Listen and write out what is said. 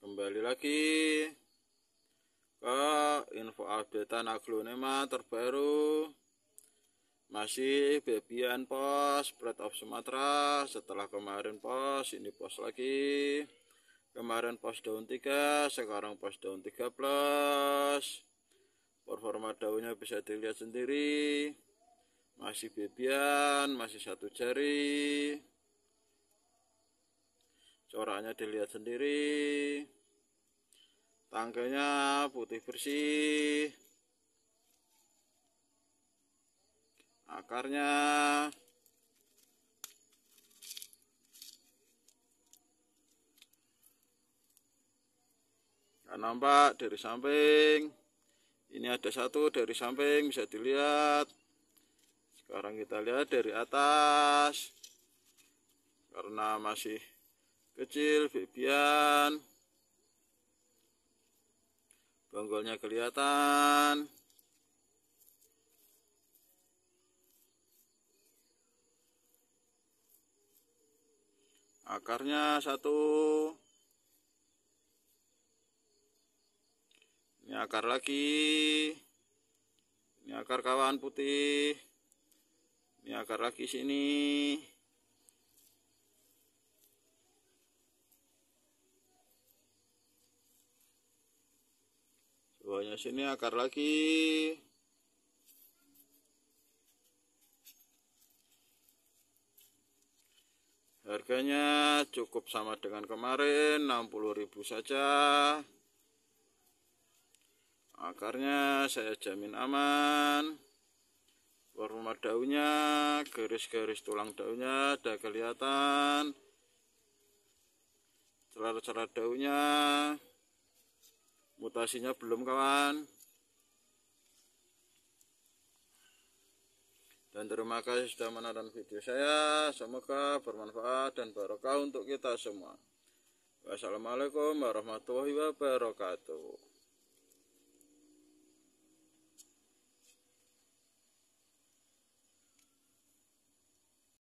kembali lagi ke info update aglonema terbaru masih bebian pos spread of Sumatera setelah kemarin pos ini pos lagi kemarin pos daun tiga sekarang pos daun tiga plus performa daunnya bisa dilihat sendiri masih bebian masih satu jari coraknya dilihat sendiri tangkainya putih bersih akarnya nggak nampak dari samping ini ada satu dari samping bisa dilihat sekarang kita lihat dari atas karena masih kecil Fabian bonggolnya kelihatan akarnya satu ini akar lagi ini akar kawan putih ini akar lagi sini bawahnya sini akar lagi harganya cukup sama dengan kemarin 60000 saja akarnya saya jamin aman warna daunnya garis-garis tulang daunnya ada kelihatan celah-celah daunnya mutasinya belum kawan dan terima kasih sudah menonton video saya semoga bermanfaat dan barokah untuk kita semua wassalamualaikum warahmatullahi wabarakatuh